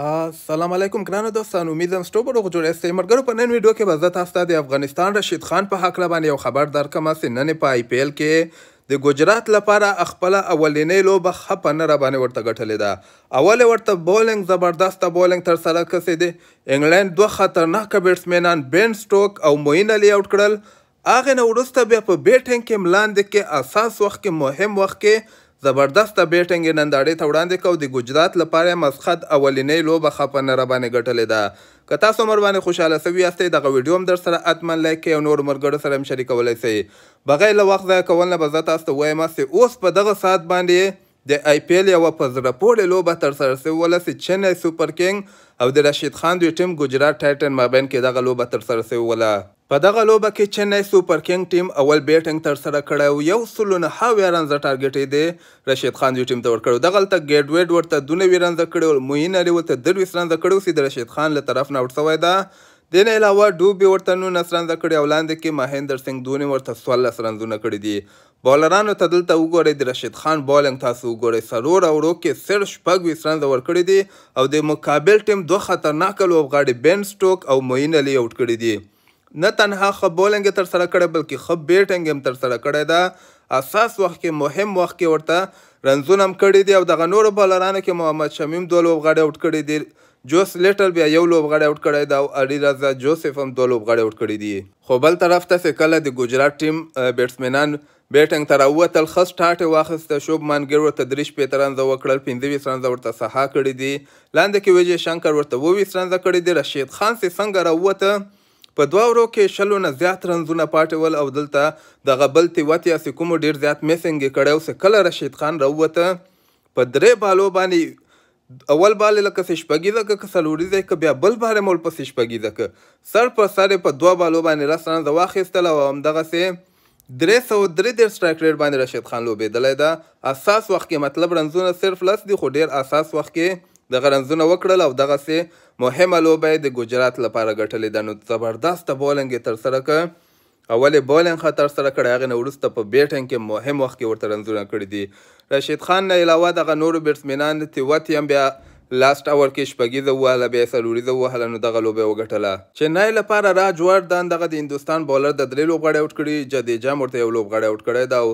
السلام علیکم ګرانو دوستانو امید هم ستاسو روغ جوړ یاست مرګرو په نن ویډیو کې به زه تاسو ته د افغانستان رشید خان په حق باندې یو خبر درکم چې نن په آی پی ایل کې د ګجرات لپاره خپل اولنې لوبه خپه نه را باندې ورته ګټلې ده اول ورته بولینګ زبردسته بولینګ تر سره کسې دي انګلند دوه خطرناک بیټسمنان بین سټوک او موین علي اوټ کړل هغه نه وروسته بیا په بیټینګ کې ملاندې کې اساس وخت کې مهم وخت کې زبردسته بیټینګ یې نندارې ته وړاندې کو د ګجرات لپاره مسقط اولنۍ لوبه خپه نه راباندې ګټلې ده که تاسو مر باندې خوشاله سوي یاستئ دغه ویډیو هم در سره حتما لایک کړئ او نور ملګرو سره هم شریکولی سئ بغیر له وخت ضایع کول نه به زه تاسو ته وایم اوس په دغه ساعت باندې د آی پی ایل یوه په زړه پورې لوبه ترسره شوې چې چنئی سوپر کینګ او د رشید خان دوی ټیم ګجرات ټایټن مابین کې دغه لوبه ترسره شوې په دغه لوبه کې چنای سوپر کینګ ټیم اول بیټینګ تر سره کړی یو سلو نه هاویا رنز ټارګټ یې دی رشید خان دوی ټیم ته ورکړو دغه لته ګیډوډ ورته دونه وی رنز کړو موین علي ورته درویس رنز کړو سید رشید خان له طرف نه ورسوي دا دین علاوه ډوبي ورته نو نسران زکړي او لاندې کې مهندر سنگ دونی ورته 16 رنونه کړی دي بولرانو ته دلته وګورئ د رشید خان بولینګ تاسو وګورئ سرور او روکې سر شپږ وسران زور کړی دي او د مقابل ټیم دوه خطرناک لوبغاړي بن سټوک او موین علي اوټ کړی دي نه تنها خبولنګ تر سره کړه بلکې خب بیټنګ هم تر سره کړه دا اساس وخت کې مهم وخت کې ورته رنزونه هم کړی دی او دغه نور بولرانو کې محمد شمیم دوه لوبغاړي اوټ کړی دی جوس لیټل بیا یو لوبغاړی اوټ کړی دا او اډی رضا جوسف هم دوه لوبغاړي اوټ کړی دي خو بل طرف ته کله د ګجرات ټیم بیټسمنان بیټنګ تر اوتل خص ټاټه واخسته شوب مانګر ورته درش پیتران زو کړل 25 رن ورته سها کړی دي لاندې کې وجه شنکر ورته 22 رن کړی دي رشید خان سي څنګه راوته په دوه ورو کې شلو نه زیات رنزونه پاټول او دلته د غبل تیوتیا سکومو ډیر زیات میسنګ کړي او کله رشید خان راوته په درې بالو باندې اول بال لکه شپږی دک کسلوړي دک بیا بل بار مول په شپږی دک سر په سر په دوه بالو باندې رسن د واخیستل او هم دغه سه درې سو درې ډیر سټرایک ریټ باندې رشید خان لوبېدلی دا اساس وخت کې مطلب رنزونه صرف لس دي خو ډیر اساس وخت کې دغه رنزونه وکړل او دغسې مهمه لوبه د ګجرات لپاره ګټلې ده نو زبردسته بولنګ یې ترسره کړه اولې بولنګ خطر سره کړی هغې نه وروسته په بیټنګ کې مهم وخت کې ورته رنزونه کړي دي رشید خان نه علاوه دغه نورو بیټسمینان تیوت هم بیا لاست اور کې شپږیزه وهله بیا یې څلوریزه وهله نو دغه لوبه یې وګټله چنای لپاره راج وردان دغه د هندوستان بولر د درې لوبغاړی اوټ کړي جدیجا هم ورته یو لوبغاړی اوټ کړی ده او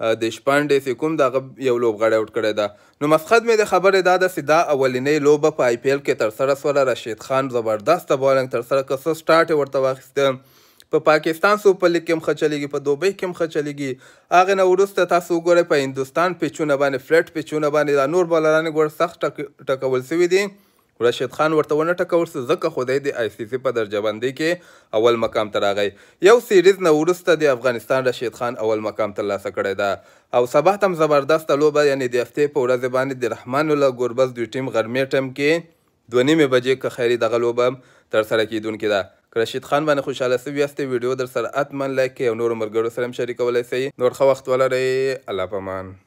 د شپانډې سکوم دغه یو لوبغاړی اوټ کړی ده نو مسخد مې د خبرې دا ده چې دا اولنۍ لوبه په آی پی ایل کې ترسره سوله رشید خان زبردسته بالنګ ترسره که څه سټارټ یې ورته واخیسته په پاکستان سوپر لیګ کې هم ښه چلیږي په دوبۍ کې هم ښه چلیږي هغې نه وروسته تاسو وګورئ په هندوستان پیچونه باندې فلیټ پیچونه باندې دا نور بالران ګوره سخت ټکول شوي دي رشید خان ورته ونه ټکول سو ځکه خدای د آی سی سی په درجه بندي کې اول مقام ته راغی یو سیریز نه وروسته د افغانستان رشید خان اول مقام ترلاسه کړی ده او سبا تم زبردست لوبه یعنی د هفتې په ورځ باندې د رحمان الله ګربز دوی ټیم غرمې ټیم کې دوه نیمې بجې که خیري دغه لوبه ترسره کیدونکې ده که رشید خان باندې خوشحاله سوي یاست ویډیو در سره اتمن لایک کړئ او نورو ملګرو سره هم شریکولی سئ نور ښه وخت ولرئ الله پامان